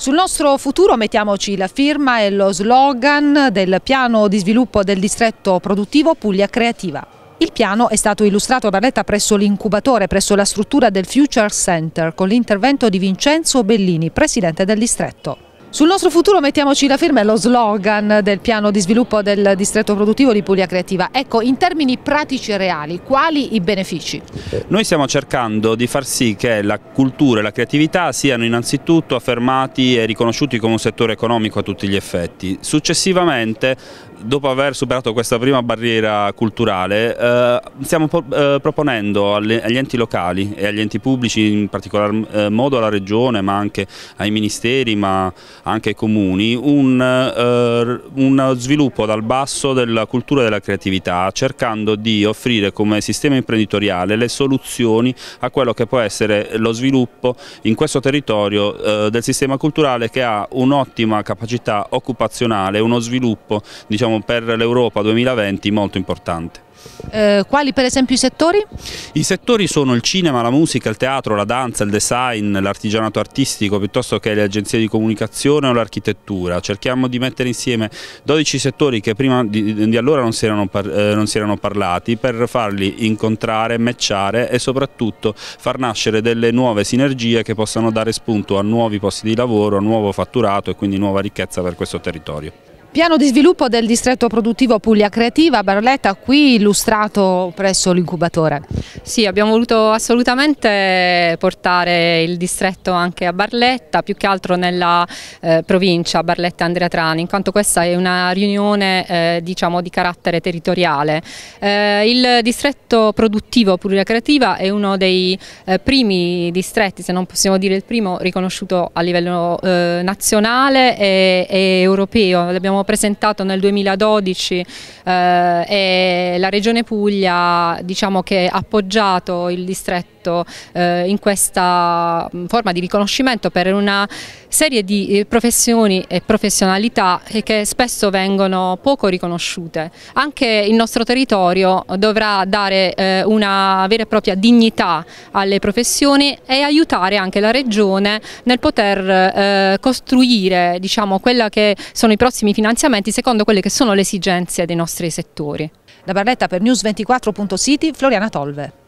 Sul nostro futuro mettiamoci la firma e lo slogan del piano di sviluppo del distretto produttivo Puglia Creativa. Il piano è stato illustrato a Barletta presso l'incubatore, presso la struttura del Future Center, con l'intervento di Vincenzo Bellini, presidente del distretto. Sul nostro futuro mettiamoci la firma è lo slogan del piano di sviluppo del distretto produttivo di Puglia Creativa. Ecco, in termini pratici e reali, quali i benefici? Noi stiamo cercando di far sì che la cultura e la creatività siano innanzitutto affermati e riconosciuti come un settore economico a tutti gli effetti. Successivamente, dopo aver superato questa prima barriera culturale, eh, stiamo eh, proponendo agli enti locali e agli enti pubblici, in particolar eh, modo alla regione, ma anche ai ministeri, ma anche ai comuni, un, eh, un sviluppo dal basso della cultura e della creatività, cercando di offrire come sistema imprenditoriale le soluzioni a quello che può essere lo sviluppo in questo territorio eh, del sistema culturale che ha un'ottima capacità occupazionale, uno sviluppo diciamo, per l'Europa 2020 molto importante. Eh, quali per esempio i settori? I settori sono il cinema, la musica, il teatro, la danza, il design, l'artigianato artistico piuttosto che le agenzie di comunicazione o l'architettura. Cerchiamo di mettere insieme 12 settori che prima di, di allora non si, erano, eh, non si, erano parlati per farli incontrare, matchare e soprattutto far nascere delle nuove sinergie che possano dare spunto a nuovi posti di lavoro, a nuovo fatturato e quindi nuova ricchezza per questo territorio. Piano di sviluppo del distretto produttivo Puglia Creativa, Barletta qui illustrato presso l'incubatore. Sì, abbiamo voluto assolutamente portare il distretto anche a Barletta, più che altro nella eh, provincia Barletta Andrea Trani, in quanto questa è una riunione eh, diciamo, di carattere territoriale. Eh, il distretto produttivo Puglia Creativa è uno dei eh, primi distretti, se non possiamo dire il primo, riconosciuto a livello eh, nazionale e, e europeo. L'abbiamo presentato nel 2012 eh, e la Regione Puglia diciamo che ha appoggiato il distretto eh, in questa mm, forma di riconoscimento per una serie di eh, professioni e professionalità che spesso vengono poco riconosciute. Anche il nostro territorio dovrà dare eh, una vera e propria dignità alle professioni e aiutare anche la Regione nel poter eh, costruire diciamo, quella che sono i prossimi finanziamenti finanziamenti secondo quelle che sono le esigenze dei nostri settori. Da Barletta per News24.city, Floriana Tolve.